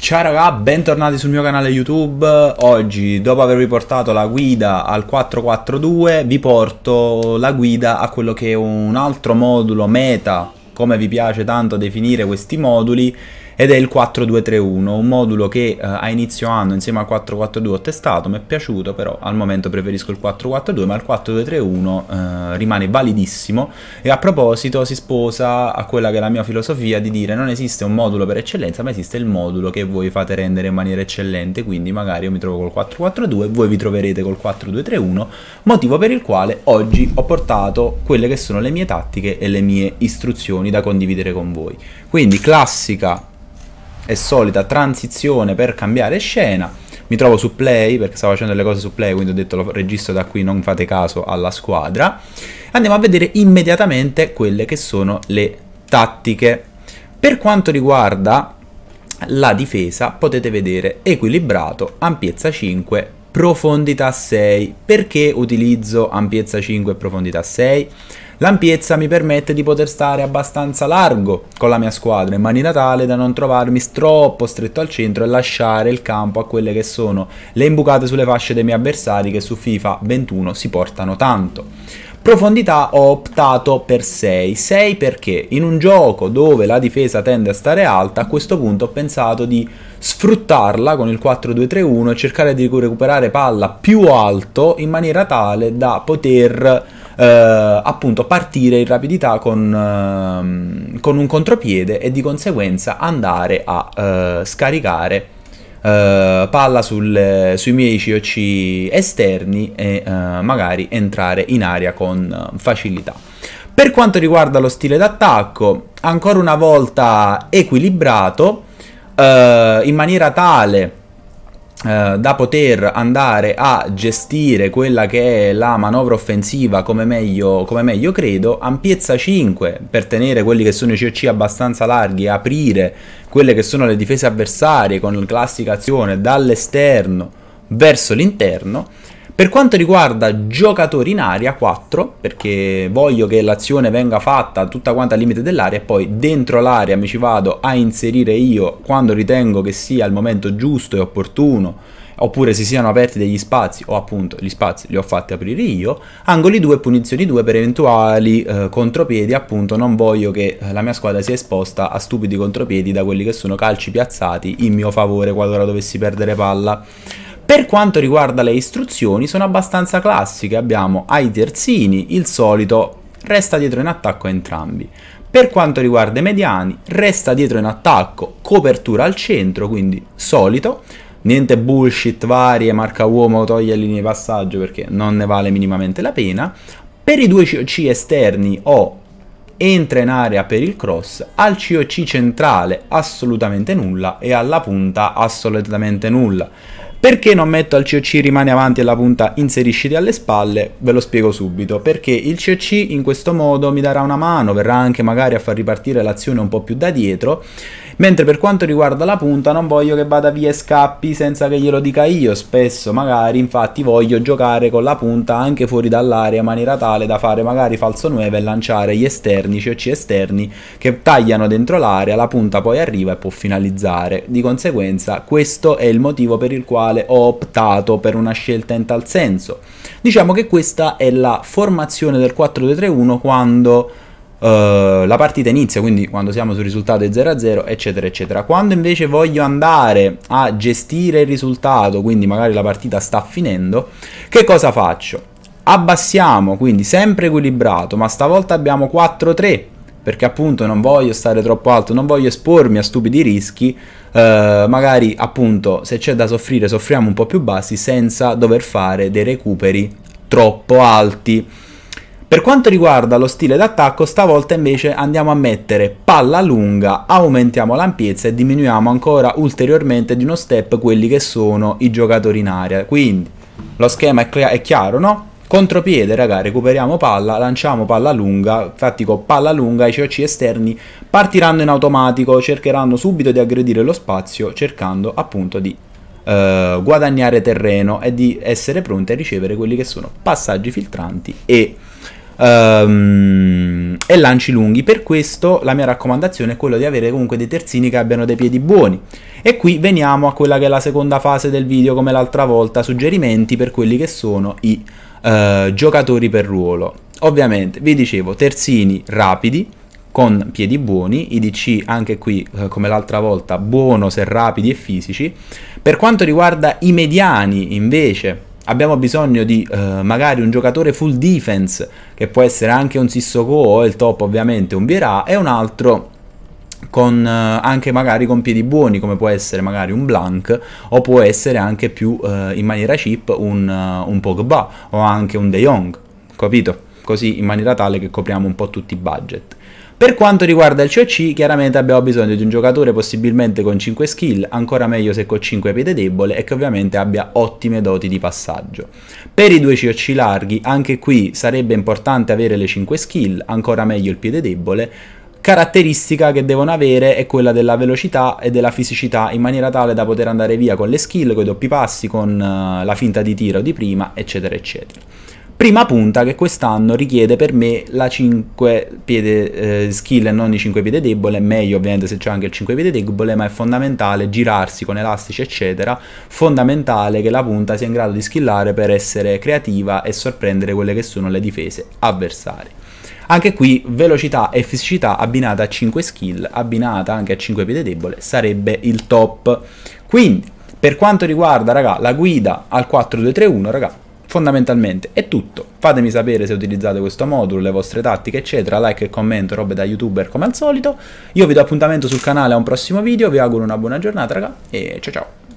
Ciao ragà, bentornati sul mio canale YouTube. Oggi, dopo avervi portato la guida al 442, vi porto la guida a quello che è un altro modulo meta come vi piace tanto definire questi moduli, ed è il 4231, un modulo che eh, a inizio anno insieme al 442 ho testato, mi è piaciuto, però al momento preferisco il 442, ma il 4231 eh, rimane validissimo e a proposito si sposa a quella che è la mia filosofia di dire non esiste un modulo per eccellenza, ma esiste il modulo che voi fate rendere in maniera eccellente, quindi magari io mi trovo col 442, voi vi troverete col 4231, motivo per il quale oggi ho portato quelle che sono le mie tattiche e le mie istruzioni opinioni da condividere con voi. Quindi classica e solita transizione per cambiare scena. Mi trovo su play perché stavo facendo le cose su play, quindi ho detto lo registro da qui, non fate caso alla squadra. Andiamo a vedere immediatamente quelle che sono le tattiche. Per quanto riguarda la difesa potete vedere equilibrato, ampiezza 5, profondità 6. Perché utilizzo ampiezza 5 e profondità 6? L'ampiezza mi permette di poter stare abbastanza largo con la mia squadra in maniera tale da non trovarmi troppo stretto al centro e lasciare il campo a quelle che sono le imbucate sulle fasce dei miei avversari che su FIFA 21 si portano tanto. Profondità ho optato per 6. 6 perché in un gioco dove la difesa tende a stare alta, a questo punto ho pensato di sfruttarla con il 4-2-3-1 e cercare di recuperare palla più alto in maniera tale da poter eh, appunto partire in rapidità con, eh, con, un contropiede e di conseguenza andare a eh, scaricare Uh, palla sul, sui miei COC esterni e uh, magari entrare in aria con facilità. Per quanto riguarda lo stile d'attacco, ancora una volta equilibrato uh, in maniera tale eh, da poter andare a gestire quella che è la manovra offensiva come meglio, come meglio, credo, ampiezza 5 per tenere quelli che sono i COC abbastanza larghi, aprire quelle che sono le difese avversarie con classica azione dall'esterno verso l'interno per quanto riguarda giocatori in aria, 4, perché voglio che l'azione venga fatta tutta quanta al limite dell'area e poi dentro l'area mi ci vado a inserire io quando ritengo che sia il momento giusto e opportuno oppure si siano aperti degli spazi o appunto gli spazi li ho fatti aprire io, angoli 2 e punizioni 2 per eventuali eh, contropiedi, appunto non voglio che eh, la mia squadra sia esposta a stupidi contropiedi da quelli che sono calci piazzati in mio favore qualora dovessi perdere palla. Per quanto riguarda le istruzioni sono abbastanza classiche, abbiamo ai terzini il solito resta dietro in attacco a entrambi. Per quanto riguarda i mediani, resta dietro in attacco, copertura al centro, quindi solito, niente bullshit varie, marca uomo, toglie linee di passaggio perché non ne vale minimamente la pena. Per i due COC esterni o entra in area per il cross, al COC centrale assolutamente nulla e alla punta assolutamente nulla. Perché non metto al COC rimane avanti e la punta inserisciti alle spalle? Ve lo spiego subito, perché il COC in questo modo mi darà una mano, verrà anche magari a far ripartire l'azione un po' più da dietro Mentre per quanto riguarda la punta non voglio che vada via e scappi senza che glielo dica io, spesso magari infatti voglio giocare con la punta anche fuori dall'area in maniera tale da fare magari falso 9 e lanciare gli esterni, cioè C esterni, che tagliano dentro l'area, la punta poi arriva e può finalizzare. Di conseguenza questo è il motivo per il quale ho optato per una scelta in tal senso. Diciamo che questa è la formazione del 4-2-3-1 quando Uh, la partita inizia, quindi quando siamo sul risultato è 0-0, eccetera, eccetera. Quando invece voglio andare a gestire il risultato, quindi magari la partita sta finendo, che cosa faccio? Abbassiamo, quindi sempre equilibrato, ma stavolta abbiamo 4-3, perché appunto non voglio stare troppo alto, non voglio espormi a stupidi rischi, eh, magari appunto se c'è da soffrire soffriamo un po' più bassi senza dover fare dei recuperi troppo alti. Per quanto riguarda lo stile d'attacco, stavolta invece andiamo a mettere palla lunga, aumentiamo l'ampiezza e diminuiamo ancora ulteriormente di uno step quelli che sono i giocatori in aria. Quindi lo schema è, è chiaro, no? Contropiede, raga, recuperiamo palla, lanciamo palla lunga, infatti con palla lunga i COC esterni partiranno in automatico, cercheranno subito di aggredire lo spazio, cercando appunto di eh, guadagnare terreno e di essere pronti a ricevere quelli che sono passaggi filtranti e um, e lanci lunghi. Per questo la mia raccomandazione è quella di avere comunque dei terzini che abbiano dei piedi buoni. E qui veniamo a quella che è la seconda fase del video, come l'altra volta, suggerimenti per quelli che sono i uh, giocatori per ruolo. Ovviamente, vi dicevo, terzini rapidi, con piedi buoni, IDC anche qui eh, come l'altra volta buono se rapidi e fisici. Per quanto riguarda i mediani invece abbiamo bisogno di eh, magari un giocatore full defense, che può essere anche un Sissoko o il top ovviamente un Vierà, e un altro con, eh, anche magari con piedi buoni come può essere magari un Blank o può essere anche più eh, in maniera cheap un, eh, un, Pogba o anche un De Jong, capito? Così in maniera tale che copriamo un po' tutti i budget. Per quanto riguarda il COC, chiaramente abbiamo bisogno di un giocatore possibilmente con 5 skill, ancora meglio se con 5 piede debole e che ovviamente abbia ottime doti di passaggio. Per i due COC larghi, anche qui sarebbe importante avere le 5 skill, ancora meglio il piede debole, caratteristica che devono avere è quella della velocità e della fisicità in maniera tale da poter andare via con le skill, con i doppi passi, con eh, la finta di tiro di prima, eccetera eccetera. Prima punta che quest'anno richiede per me la 5 piede eh, skill e non i 5 piede debole, meglio ovviamente se c'è anche il 5 piede debole, ma è fondamentale girarsi con elastici eccetera, fondamentale che la punta sia in grado di skillare per essere creativa e sorprendere quelle che sono le difese avversarie. Anche qui velocità e fisicità abbinata a 5 skill, abbinata anche a 5 piede debole, sarebbe il top. Quindi, per quanto riguarda, raga, la guida al 4-2-3-1, raga, Fondamentalmente è tutto. Fatemi sapere se utilizzate questo modulo, le vostre tattiche, eccetera. Like e commento, robe da youtuber come al solito. Io vi do appuntamento sul canale a un prossimo video. Vi auguro una buona giornata, raga, e ciao ciao.